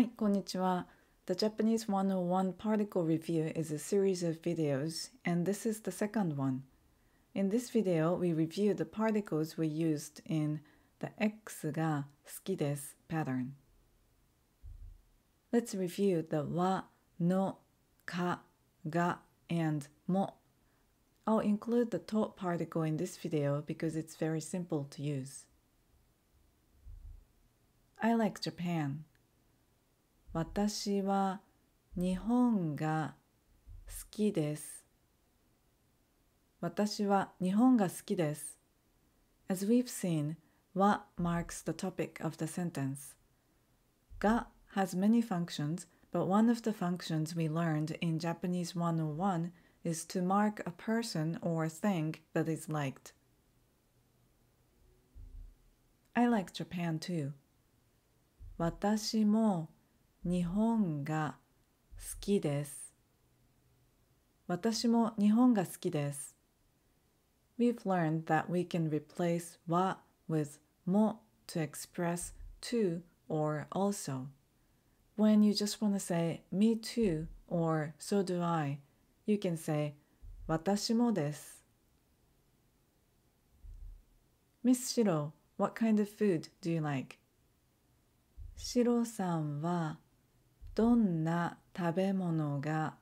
はい、こんにちは。The Japanese 101 Particle Review is a series of videos, and this is the second one. In this video, we review the particles we used in the X が好きです pattern. Let's review the wa, no, ka, ga, and mo. I'll include the to particle in this video because it's very simple to use. I like Japan. 私は日本が好きです。私は日本が好きです。As we've seen, wa marks the topic of the sentence. Ga has many functions, but one of the functions we learned in Japanese 101 is to mark a person or thing that is liked. I like Japan too. 私も日本が好きです。私も日本が好きです。We've learned that we can replace wa with mo to express to or also. When you just want to say me too or so do I, you can say 私もです。Miss Shiro, what kind of food do you like? Shiro-san シロさんはどんな食べ物が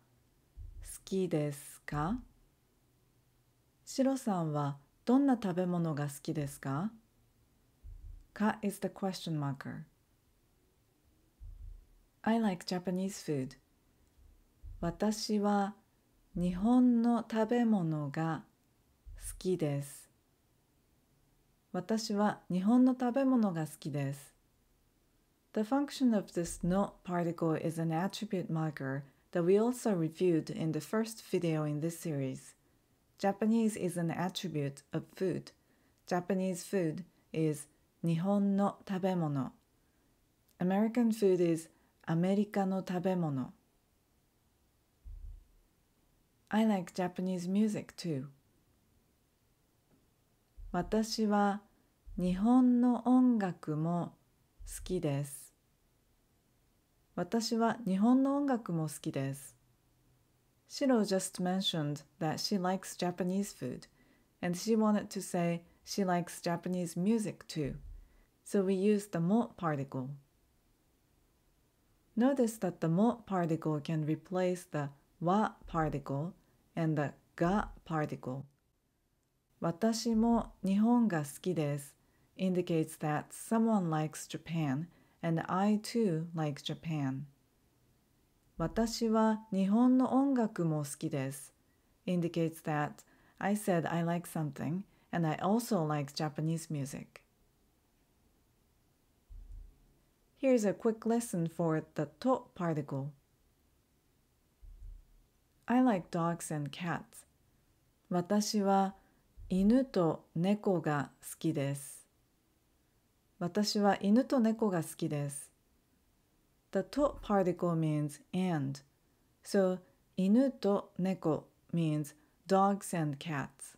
好きですかシロさんはどんな食べ物が好きですかか is the question marker. I like Japanese food. 私は日本の食べ物が好きです。私は日本の食べ物が好きです。The function of this knot particle is an attribute marker that we also reviewed in the first video in this series. Japanese is an attribute of food. Japanese food is Nihon no tabemono. American food is America no tabemono. I like Japanese music too. 私は日本の音楽も好きです私は日本の音楽も好きです Shiro just mentioned that she likes Japanese food and she wanted to say she likes Japanese music too so we u s e the mo particle Notice that the mo particle can replace the wa particle and the ga particle 私も日本が好きです indicates that someone likes Japan and I too like Japan. "私は日本の音楽も好きです." Indicates that I said I like something and I also like Japanese music. Here's a quick lesson for the to particle. I like dogs and cats. 私は犬と猫が好きです。私は犬と猫が好きです。The top particle means and. So, 犬と猫 means dogs and cats.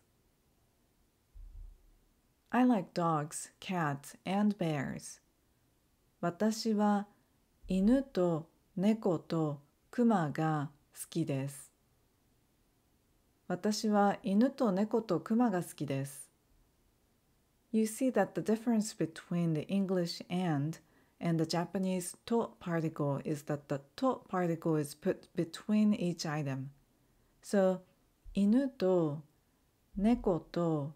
I like dogs, cats, and bears. 私は犬と猫と熊が好きです。私は犬と猫とクが好きです。you see that the difference between the English and and the Japanese to particle is that the to particle is put between each item. So, inu to, neko to,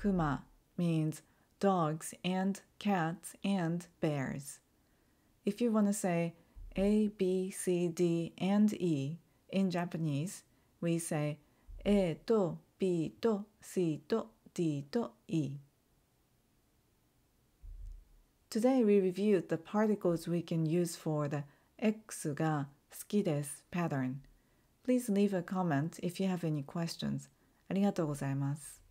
kuma means dogs and cats and bears. If you want to say A, B, C, D, and E in Japanese, we say E to, B to, C to, D to, E. Today we reviewed the particles we can use for the the skides pattern. Please leave a comment if you have any questions. ありがとうございます。